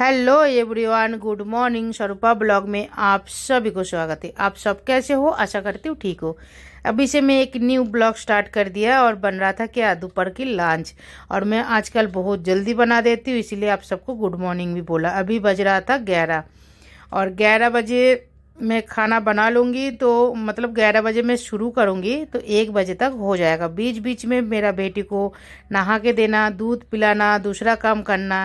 hello everyone good morning Swarupa blog में आप सभी को स्वागत है आप सब कैसे हो आशा करती हूँ ठीक हो अभी से मैं एक न्यू ब्लॉग स्टार्ट कर दिया और बन रहा था क्या दोपहर की लंच और मैं आजकल बहुत जल्दी बना देती हूँ इसीलिए आप सबको गुड मॉर्निंग भी बोला अभी बज रहा था ग्यारह और ग्यारह बजे मैं खाना बना लूँगी तो मतलब ग्यारह बजे मैं शुरू करूँगी तो एक बजे तक हो जाएगा बीच बीच में मेरा बेटी को नहा के देना दूध पिलाना दूसरा काम करना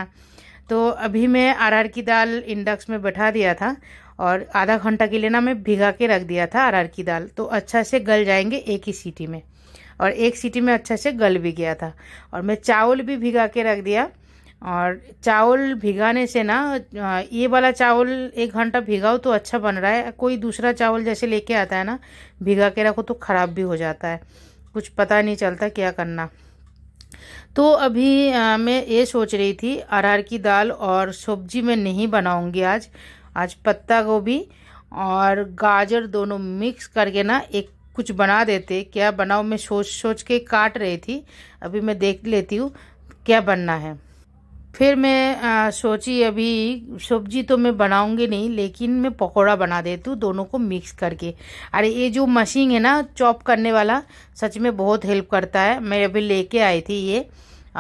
तो अभी मैं अरहर की दाल इंडक्स में बैठा दिया था और आधा घंटा के लिए ना मैं भिगा के रख दिया था अरहर की दाल तो अच्छा से गल जाएंगे एक ही सीटी में और एक सीटी में अच्छा से गल भी गया था और मैं चावल भी भिगा के रख दिया और चावल भिगाने से ना ये वाला चावल एक घंटा भिगाओ तो अच्छा बन रहा है कोई दूसरा चावल जैसे लेके आता है ना भिगा के रखो तो ख़राब भी हो जाता है कुछ पता नहीं चलता क्या करना तो अभी आ, मैं ये सोच रही थी अरहर की दाल और सब्जी मैं नहीं बनाऊंगी आज आज पत्ता गोभी और गाजर दोनों मिक्स करके ना एक कुछ बना देते क्या बनाऊँ मैं सोच सोच के काट रही थी अभी मैं देख लेती हूँ क्या बनना है फिर मैं आ, सोची अभी सब्जी तो मैं बनाऊंगी नहीं लेकिन मैं पकोड़ा बना देती हूँ दोनों को मिक्स करके अरे ये जो मशीन है ना चॉप करने वाला सच में बहुत हेल्प करता है मैं अभी लेके आई थी ये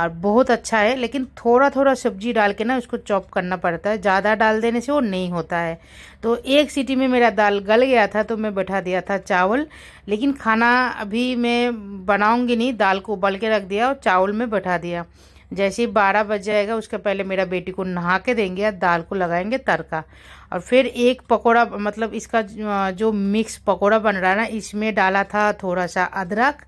और बहुत अच्छा है लेकिन थोड़ा थोड़ा सब्जी डाल के ना उसको चॉप करना पड़ता है ज़्यादा डाल देने से वो नहीं होता है तो एक सीटी में मेरा दाल गल गया था तो मैं बैठा दिया था चावल लेकिन खाना अभी मैं बनाऊंगी नहीं दाल को उबल के रख दिया और चावल में बैठा दिया जैसे ही बारह बज जाएगा उसके पहले मेरा बेटी को नहा के देंगे या दाल को लगाएंगे तड़का और फिर एक पकोड़ा मतलब इसका जो मिक्स पकोड़ा बन रहा है ना इसमें डाला था थोड़ा सा अदरक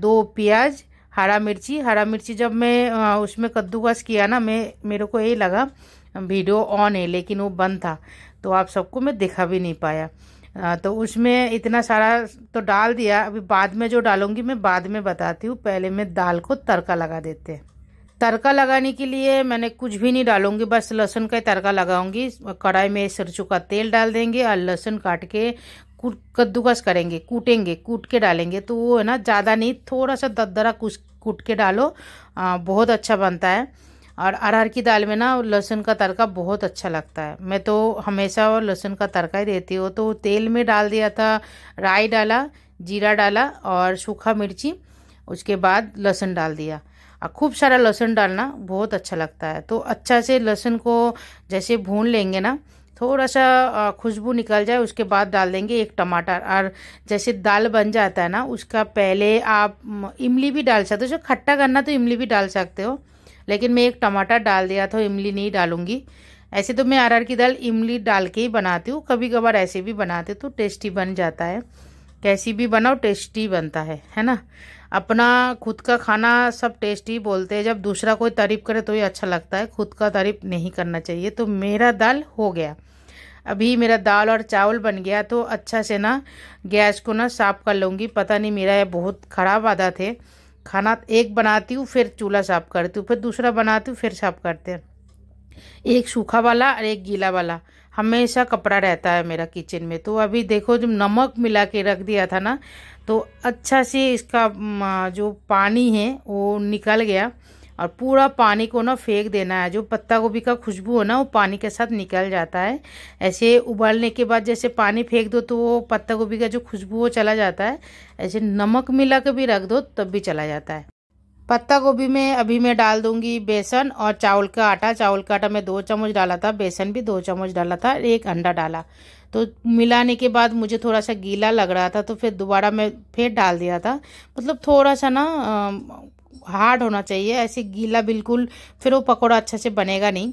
दो प्याज हरा मिर्ची हरा मिर्ची जब मैं उसमें कद्दूकस किया ना मैं मेरे को यही लगा वीडियो ऑन है लेकिन वो बंद था तो आप सबको मैं दिखा भी नहीं पाया तो उसमें इतना सारा तो डाल दिया अभी बाद में जो डालूंगी मैं बाद में बताती हूँ पहले मैं दाल को तड़का लगा देते हैं तड़का लगाने के लिए मैंने कुछ भी नहीं डालूंगी बस लहसुन का ही तड़का लगाऊंगी कढ़ाई में सरसों का तेल डाल देंगे और लहसुन काट के कद्दूकस करेंगे कूटेंगे कूट के डालेंगे तो वो है ना ज़्यादा नहीं थोड़ा सा ददरा कुछ कूट के डालो आ, बहुत अच्छा बनता है और अरहर की दाल में ना लहसुन का तड़का बहुत अच्छा लगता है मैं तो हमेशा लहसुन का तड़का ही देती हूँ तो तेल में डाल दिया था राई डाला जीरा डाला और सूखा मिर्ची उसके बाद लहसुन डाल दिया खूब सारा लहसुन डालना बहुत अच्छा लगता है तो अच्छा से लहसुन को जैसे भून लेंगे ना थोड़ा सा खुशबू निकल जाए उसके बाद डाल देंगे एक टमाटर और जैसे दाल बन जाता है ना उसका पहले आप इमली भी डाल सकते हो जो खट्टा करना तो इमली भी डाल सकते हो लेकिन मैं एक टमाटर डाल दिया था इमली नहीं डालूंगी ऐसे तो मैं अरहर की दाल इमली डाल के ही बनाती हूँ कभी कभार ऐसे भी बनाते तो टेस्टी बन जाता है कैसी भी बनाओ टेस्टी बनता है है ना अपना खुद का खाना सब टेस्टी बोलते हैं जब दूसरा कोई तारीफ करे तो ये अच्छा लगता है खुद का तारीफ नहीं करना चाहिए तो मेरा दाल हो गया अभी मेरा दाल और चावल बन गया तो अच्छा से ना गैस को ना साफ़ कर लूँगी पता नहीं मेरा ये बहुत ख़राब आदत है खाना एक बनाती हूँ फिर चूल्हा साफ़ करती हूँ फिर दूसरा बनाती हूँ फिर साफ़ करते हैं एक सूखा वाला और एक गीला वाला हमेशा कपड़ा रहता है मेरा किचन में तो अभी देखो जब नमक मिला के रख दिया था ना तो अच्छा से इसका जो पानी है वो निकल गया और पूरा पानी को ना फेंक देना है जो पत्ता गोभी का खुशबू है ना वो पानी के साथ निकल जाता है ऐसे उबालने के बाद जैसे पानी फेंक दो तो वो पत्ता गोभी का जो खुशबू वो चला जाता है ऐसे नमक मिला के भी रख दो तब भी चला जाता है पत्ता गोभी में अभी मैं डाल दूंगी बेसन और चावल का आटा चावल का आटा मैं दो चम्मच डाला था बेसन भी दो चम्मच डाला था एक अंडा डाला तो मिलाने के बाद मुझे थोड़ा सा गीला लग रहा था तो फिर दोबारा मैं फिर डाल दिया था मतलब थोड़ा सा ना हार्ड होना चाहिए ऐसे गीला बिल्कुल फिर वो पकौड़ा अच्छा से बनेगा नहीं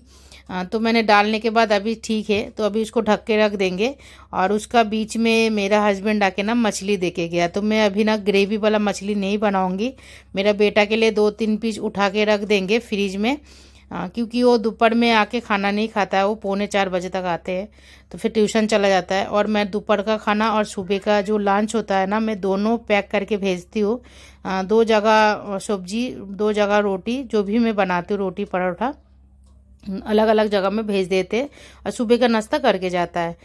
तो मैंने डालने के बाद अभी ठीक है तो अभी उसको ढक के रख देंगे और उसका बीच में मेरा हस्बैंड आके ना मछली दे के गया तो मैं अभी ना ग्रेवी वाला मछली नहीं बनाऊंगी मेरा बेटा के लिए दो तीन पीस उठा के रख देंगे फ्रिज में आ, क्योंकि वो दोपहर में आके खाना नहीं खाता है वो पौने चार बजे तक आते हैं तो फिर ट्यूशन चला जाता है और मैं दोपहर का खाना और सुबह का जो लंच होता है ना मैं दोनों पैक करके भेजती हूँ दो जगह सब्जी दो जगह रोटी जो भी मैं बनाती हूँ रोटी पराठा अलग अलग जगह में भेज देते हैं और सुबह का नाश्ता करके जाता है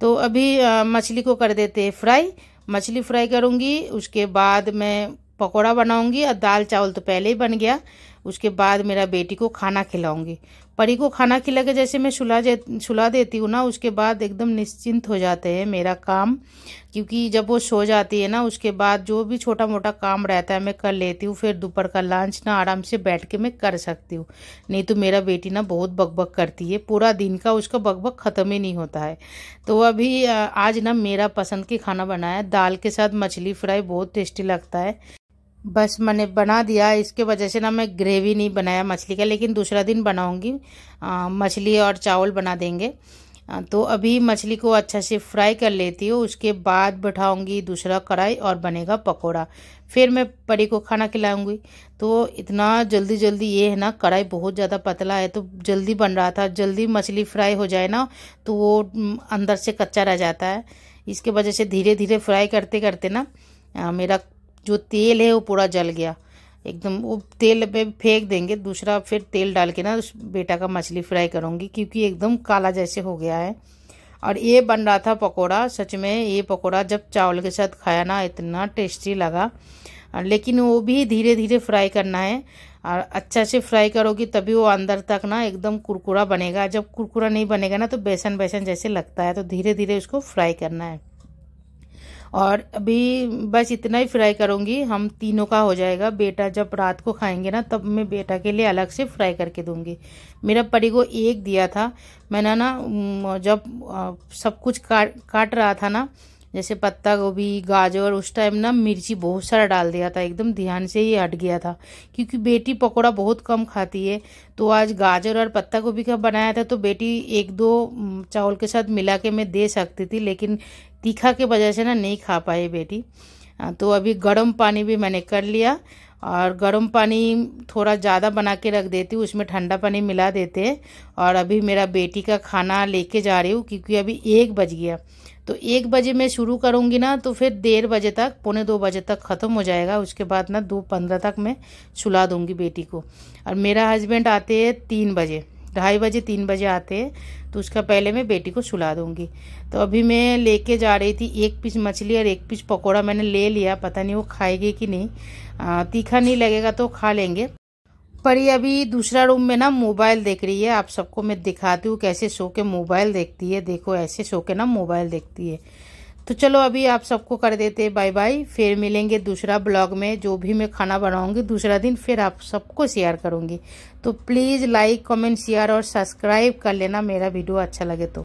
तो अभी मछली को कर देते हैं फ्राई मछली फ्राई करूँगी उसके बाद मैं पकौड़ा बनाऊँगी और दाल चावल तो पहले ही बन गया उसके बाद मेरा बेटी को खाना खिलाऊँगी परी को खाना खिला के जैसे मैं सुला सुला देती हूँ ना उसके बाद एकदम निश्चिंत हो जाते हैं मेरा काम क्योंकि जब वो सो जाती है ना उसके बाद जो भी छोटा मोटा काम रहता है मैं कर लेती हूँ फिर दोपहर का लंच ना आराम से बैठ के मैं कर सकती हूँ नहीं तो मेरा बेटी ना बहुत बकबक करती है पूरा दिन का उसका बकबक ख़त्म ही नहीं होता है तो अभी आज ना मेरा पसंद की खाना बनाया दाल के साथ मछली फ्राई बहुत टेस्टी लगता है बस मैंने बना दिया इसके वजह से ना मैं ग्रेवी नहीं बनाया मछली का लेकिन दूसरा दिन बनाऊंगी मछली और चावल बना देंगे आ, तो अभी मछली को अच्छा से फ्राई कर लेती हूँ उसके बाद बैठाऊँगी दूसरा कढ़ाई और बनेगा पकौड़ा फिर मैं परी को खाना खिलाऊँगी तो इतना जल्दी जल्दी ये है ना कढ़ाई बहुत ज़्यादा पतला है तो जल्दी बन रहा था जल्दी मछली फ्राई हो जाए ना तो वो अंदर से कच्चा रह जाता है इसके वजह से धीरे धीरे फ्राई करते करते ना मेरा जो तेल है वो पूरा जल गया एकदम वो तेल पे फेंक देंगे दूसरा फिर तेल डाल के ना उस बेटा का मछली फ्राई करूँगी क्योंकि एकदम काला जैसे हो गया है और ये बन रहा था पकोड़ा सच में ये पकोड़ा जब चावल के साथ खाया ना इतना टेस्टी लगा लेकिन वो भी धीरे धीरे फ्राई करना है और अच्छा से फ्राई करोगी तभी वो अंदर तक ना एकदम कुरकुरा बनेगा जब कुरकुरा नहीं बनेगा ना तो बेसन बेसन जैसे लगता है तो धीरे धीरे उसको फ्राई करना है और अभी बस इतना ही फ्राई करूँगी हम तीनों का हो जाएगा बेटा जब रात को खाएंगे ना तब मैं बेटा के लिए अलग से फ्राई करके दूँगी मेरा परी को एक दिया था मैंने ना जब सब कुछ काट काट रहा था ना जैसे पत्ता गोभी गाजर उस टाइम ना मिर्ची बहुत सारा डाल दिया था एकदम ध्यान से ही हट गया था क्योंकि बेटी पकौड़ा बहुत कम खाती है तो आज गाजर और पत्ता गोभी का बनाया था तो बेटी एक दो चावल के साथ मिला के मैं दे सकती थी लेकिन तीखा के वजह से ना नहीं खा पाई बेटी तो अभी गर्म पानी भी मैंने कर लिया और गर्म पानी थोड़ा ज़्यादा बना के रख देती हूँ उसमें ठंडा पानी मिला देते हैं और अभी मेरा बेटी का खाना लेके जा रही हूँ क्योंकि अभी एक बज गया तो एक बजे मैं शुरू करूँगी ना तो फिर डेढ़ बजे तक पौने दो बजे तक ख़त्म हो जाएगा उसके बाद ना दो पंद्रह तक मैं सुला दूँगी बेटी को और मेरा हस्बैंड आते हैं तीन बजे ढाई बजे तीन बजे आते हैं तो उसका पहले मैं बेटी को सुला दूंगी तो अभी मैं लेके जा रही थी एक पीस मछली और एक पीस पकोड़ा मैंने ले लिया पता नहीं वो खाएगी कि नहीं आ, तीखा नहीं लगेगा तो खा लेंगे पर ये अभी दूसरा रूम में ना मोबाइल देख रही है आप सबको मैं दिखाती हूँ कैसे सो के मोबाइल देखती है देखो ऐसे सो के ना मोबाइल देखती है तो चलो अभी आप सबको कर देते बाय बाय फिर मिलेंगे दूसरा ब्लॉग में जो भी मैं खाना बनाऊंगी दूसरा दिन फिर आप सबको शेयर करूंगी तो प्लीज़ लाइक कमेंट शेयर और सब्सक्राइब कर लेना मेरा वीडियो अच्छा लगे तो